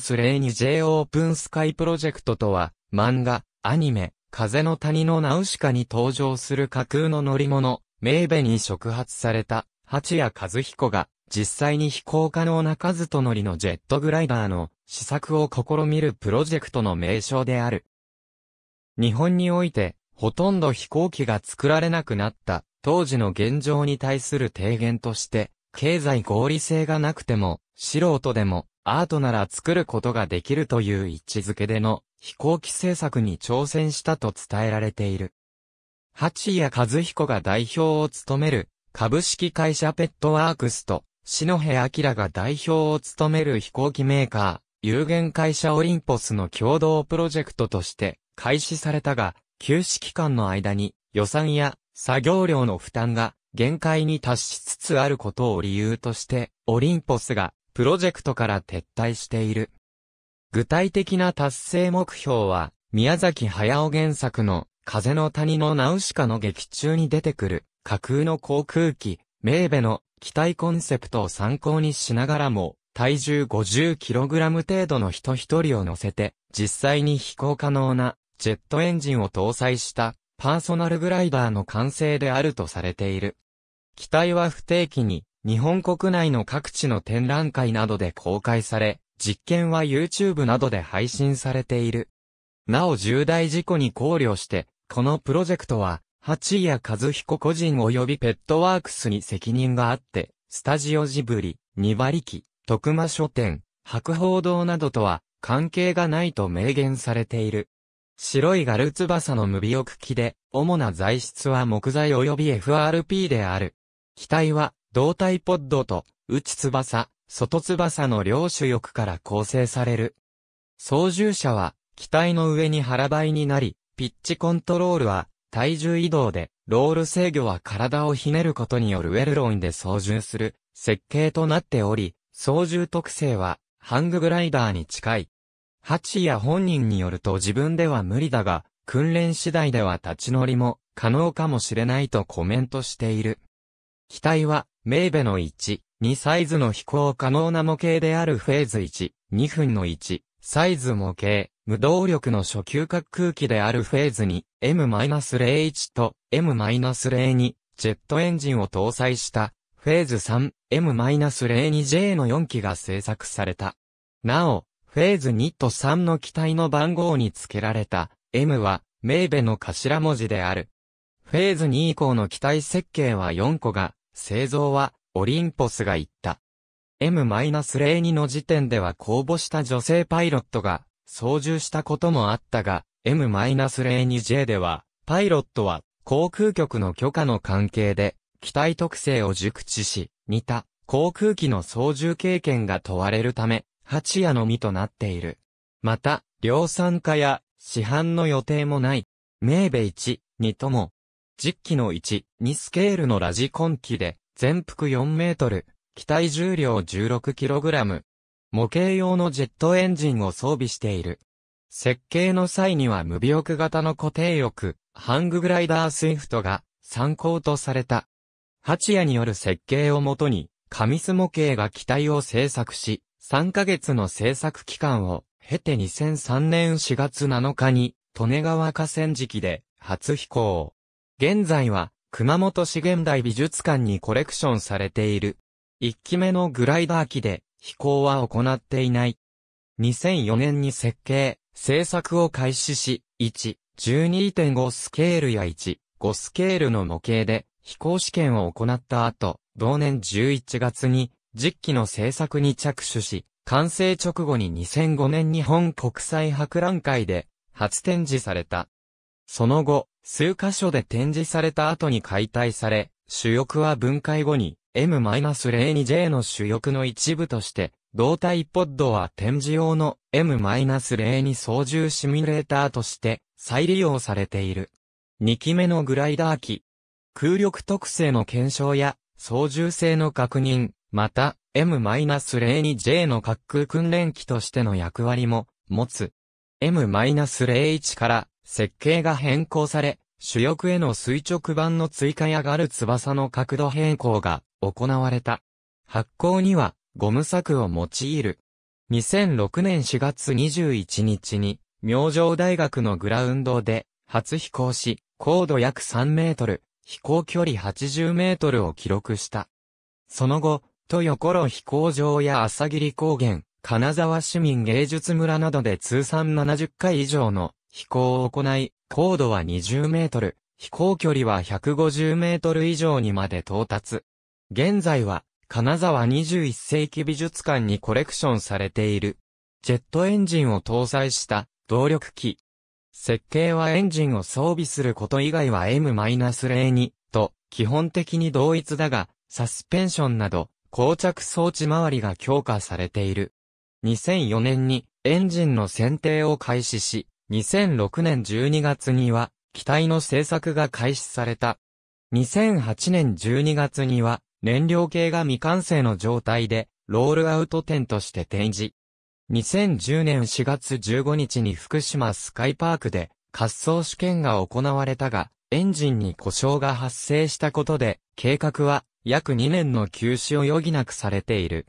スレイニ J オープンスカイプロジェクトとは、漫画、アニメ、風の谷のナウシカに登場する架空の乗り物、メーベに触発された、蜂谷和彦が、実際に飛行可能な数とノリのジェットグライダーの試作を試みるプロジェクトの名称である。日本において、ほとんど飛行機が作られなくなった当時の現状に対する提言として、経済合理性がなくても、素人でもアートなら作ることができるという位置づけでの飛行機制作に挑戦したと伝えられている。八谷和彦が代表を務める株式会社ペットワークスと篠辺明が代表を務める飛行機メーカー、有限会社オリンポスの共同プロジェクトとして開始されたが、休止期間の間に予算や作業量の負担が限界に達しつつあることを理由として、オリンポスがプロジェクトから撤退している。具体的な達成目標は、宮崎駿原作の風の谷のナウシカの劇中に出てくる架空の航空機、メーベの機体コンセプトを参考にしながらも、体重 50kg 程度の人一人を乗せて、実際に飛行可能なジェットエンジンを搭載したパーソナルグライダーの完成であるとされている。機体は不定期に日本国内の各地の展覧会などで公開され、実験は YouTube などで配信されている。なお重大事故に考慮して、このプロジェクトは、八谷和彦個人及びペットワークスに責任があって、スタジオジブリ、二馬力、徳間書店、白宝堂などとは関係がないと明言されている。白いガルツバサの無尾翼機で、主な材質は木材及び FRP である。機体は胴体ポッドと内翼、外翼の両主翼から構成される。操縦者は機体の上に腹ばいになり、ピッチコントロールは体重移動で、ロール制御は体をひねることによるウェルロンで操縦する設計となっており、操縦特性はハンググライダーに近い。ハチや本人によると自分では無理だが、訓練次第では立ち乗りも可能かもしれないとコメントしている。機体はメーベの1、2サイズの飛行可能な模型であるフェーズ1、2分の1、サイズ模型、無動力の初級滑空機であるフェーズ2、M-01 と M-02、ジェットエンジンを搭載した、フェーズ 3M-02J の4機が製作された。なお、フェーズ2と3の機体の番号に付けられた M は、メーベの頭文字である。フェーズ2以降の機体設計は4個が製造は、オリンポスが言った。M-02 の時点では公募した女性パイロットが操縦したこともあったが、M-02J では、パイロットは航空局の許可の関係で、機体特性を熟知し、似た航空機の操縦経験が問われるため、八夜のみとなっている。また、量産化や市販の予定もない。名米1、2とも、10機の1、2スケールのラジコン機で、全幅4メートル、機体重量1 6ラム。模型用のジェットエンジンを装備している。設計の際には無尾翼型の固定翼、ハンググライダースイフトが参考とされた。八夜による設計をもとに、カミス模型が機体を製作し、3ヶ月の製作期間を経て2003年4月7日に、利根川河川敷で初飛行。現在は、熊本市現代美術館にコレクションされている。1機目のグライダー機で、飛行は行っていない。2004年に設計、制作を開始し、1、12.5スケールや1、5スケールの模型で、飛行試験を行った後、同年11月に、実機の制作に着手し、完成直後に2005年日本国際博覧会で、初展示された。その後、数箇所で展示された後に解体され、主翼は分解後に M-02J の主翼の一部として、胴体ポッドは展示用の M-02 操縦シミュレーターとして再利用されている。2機目のグライダー機。空力特性の検証や操縦性の確認、また M-02J の滑空訓練機としての役割も持つ。M-01 から設計が変更され、主翼への垂直板の追加やガル翼の角度変更が行われた。発行にはゴム柵を用いる。2006年4月21日に、明星大学のグラウンドで初飛行し、高度約3メートル、飛行距離80メートルを記録した。その後、豊頃飛行場や朝霧高原、金沢市民芸術村などで通算70回以上の飛行を行い、高度は20メートル、飛行距離は150メートル以上にまで到達。現在は、金沢21世紀美術館にコレクションされている。ジェットエンジンを搭載した動力機。設計はエンジンを装備すること以外は M-02 と基本的に同一だが、サスペンションなど膠着装置周りが強化されている。2004年にエンジンの選定を開始し、2006年12月には、機体の製作が開始された。2008年12月には、燃料系が未完成の状態で、ロールアウト店として展示。2010年4月15日に福島スカイパークで、滑走試験が行われたが、エンジンに故障が発生したことで、計画は約2年の休止を余儀なくされている。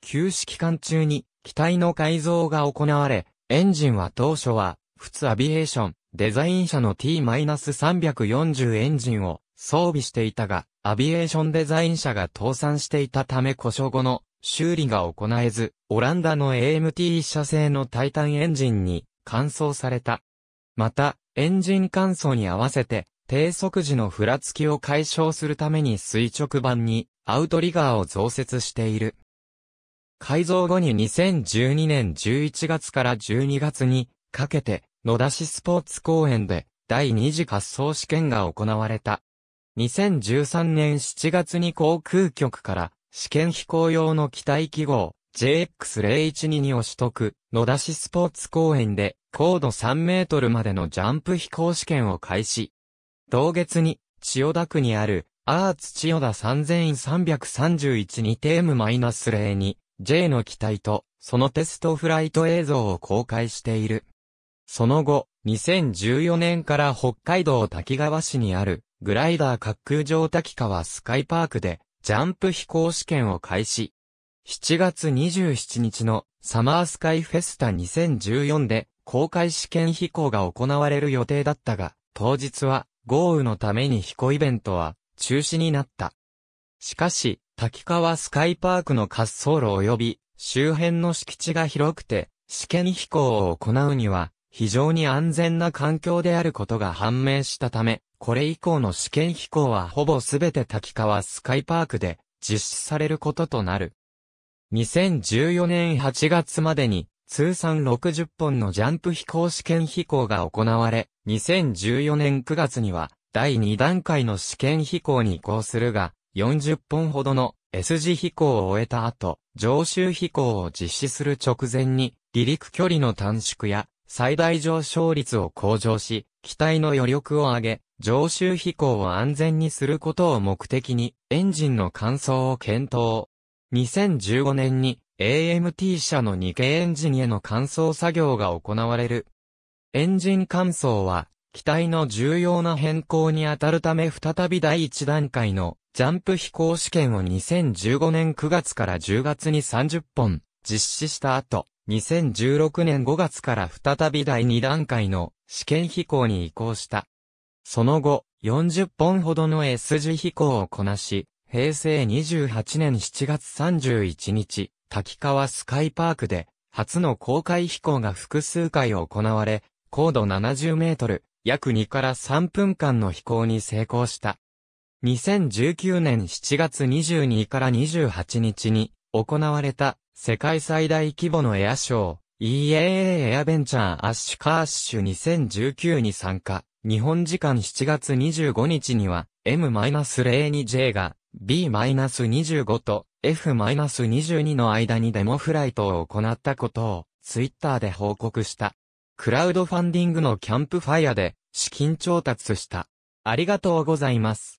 休止期間中に機体の改造が行われ、エンジンは当初は、普通アビエーション、デザイン社の T-340 エンジンを装備していたが、アビエーションデザイン社が倒産していたため故障後の修理が行えず、オランダの AMT 社製のタイタンエンジンに換装された。また、エンジン換装に合わせて、低速時のふらつきを解消するために垂直板にアウトリガーを増設している。改造後に2012年11月から12月にかけて野田市スポーツ公園で第2次滑走試験が行われた。2013年7月に航空局から試験飛行用の機体記号 JX0122 を取得、野田市スポーツ公園で高度3メートルまでのジャンプ飛行試験を開始。同月に千代田区にあるアーツ千代田3331にテームマイナス0に J の機体と、そのテストフライト映像を公開している。その後、2014年から北海道滝川市にある、グライダー滑空場滝川スカイパークで、ジャンプ飛行試験を開始。7月27日のサマースカイフェスタ2014で公開試験飛行が行われる予定だったが、当日は豪雨のために飛行イベントは中止になった。しかし、滝川スカイパークの滑走路及び周辺の敷地が広くて、試験飛行を行うには非常に安全な環境であることが判明したため、これ以降の試験飛行はほぼすべて滝川スカイパークで実施されることとなる。2014年8月までに通算60本のジャンプ飛行試験飛行が行われ、2014年9月には第2段階の試験飛行に移行するが、40本ほどの S 字飛行を終えた後、上州飛行を実施する直前に、離陸距離の短縮や最大上昇率を向上し、機体の余力を上げ、上州飛行を安全にすることを目的に、エンジンの乾燥を検討。2015年に AMT 社の2系エンジンへの乾燥作業が行われる。エンジン乾燥は、機体の重要な変更にあたるため再び第1段階のジャンプ飛行試験を2015年9月から10月に30本実施した後、2016年5月から再び第2段階の試験飛行に移行した。その後、40本ほどの S 字飛行をこなし、平成28年7月31日、滝川スカイパークで、初の公開飛行が複数回行われ、高度70メートル、約2から3分間の飛行に成功した。2019年7月22から28日に行われた世界最大規模のエアショー EAA エアベンチャーアッシュカーッシュ2019に参加。日本時間7月25日には M-02J が B-25 と F-22 の間にデモフライトを行ったことをツイッターで報告した。クラウドファンディングのキャンプファイアで資金調達した。ありがとうございます。